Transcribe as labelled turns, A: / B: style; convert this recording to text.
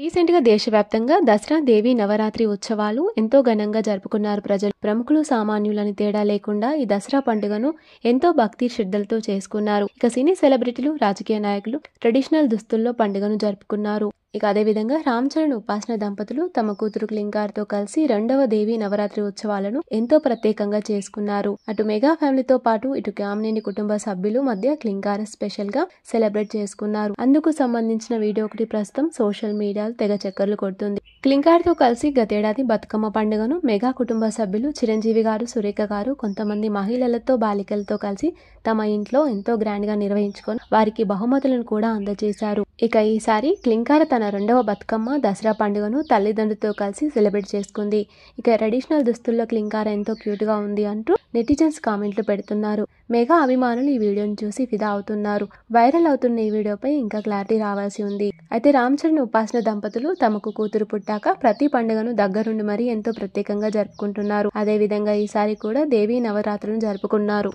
A: రీసెంట్గా దేశవ్యాప్తంగా దసరా దేవి నవరాత్రి ఉత్సవాలు ఎంతో ఘనంగా జరుపుకున్నారు ప్రజలు ప్రముఖులు సామాన్యులని తేడా లేకుండా ఈ దసరా పండుగను ఎంతో భక్తి శ్రద్ధలతో చేసుకున్నారు ఇక సినీ సెలబ్రిటీలు రాజకీయ నాయకులు ట్రెడిషనల్ దుస్తుల్లో పండుగను జరుపుకున్నారు ఇక అదేవిధంగా రామ్ చరణ్ ఉపాసన దంపతులు తమ కూతురు క్లింకార్తో కలిసి రెండవ దేవి నవరాత్రి ఉత్సవాలను ఎంతో ప్రత్యేకంగా చేసుకున్నారు అటు మెగా ఫ్యామిలీతో పాటు ఇటు కామినేని కుటుంబ సభ్యులు మధ్య క్లింకార్ స్పెషల్ గా సెలబ్రేట్ చేసుకున్నారు అందుకు సంబంధించిన వీడియో ఒకటి ప్రస్తుతం సోషల్ మీడియాలో తెగ చక్కర్లు కొడుతుంది క్లింకార్తో కలిసి గతేడాది బతుకమ్మ పండుగను మెగా కుటుంబ సభ్యులు చిరంజీవి గారు సురేఖ గారు కొంతమంది మహిళలతో బాలికలతో కలిసి తమ ఇంట్లో ఎంతో గ్రాండ్గా నిర్వహించుకొని వారికి బహుమతులను కూడా అందజేశారు ఇక ఈసారి క్లింకార తన రెండవ బతుకమ్మ దసరా పండుగను తల్లిదండ్రులతో కలిసి సెలబ్రేట్ చేసుకుంది ఇక ట్రెడిషనల్ దుస్తుల్లో క్లింకార ఎంతో క్యూట్ గా ఉంది అంటూ నెటిజన్స్ కామెంట్లు పెడుతున్నారు మెగా అభిమానులు ఈ వీడియోను చూసి ఫిదా అవుతున్నారు వైరల్ అవుతున్న ఈ వీడియోపై ఇంకా క్లారిటీ రావాల్సి ఉంది అయితే రామ్ చరణ్ ఉపాసన దంపతులు తమకు కూతురు పుట్టాక ప్రతి పండుగను దగ్గరుండి మరీ ఎంతో ప్రత్యేకంగా జరుపుకుంటున్నారు అదేవిధంగా ఈసారి కూడా దేవీ నవరాత్రులను జరుపుకున్నారు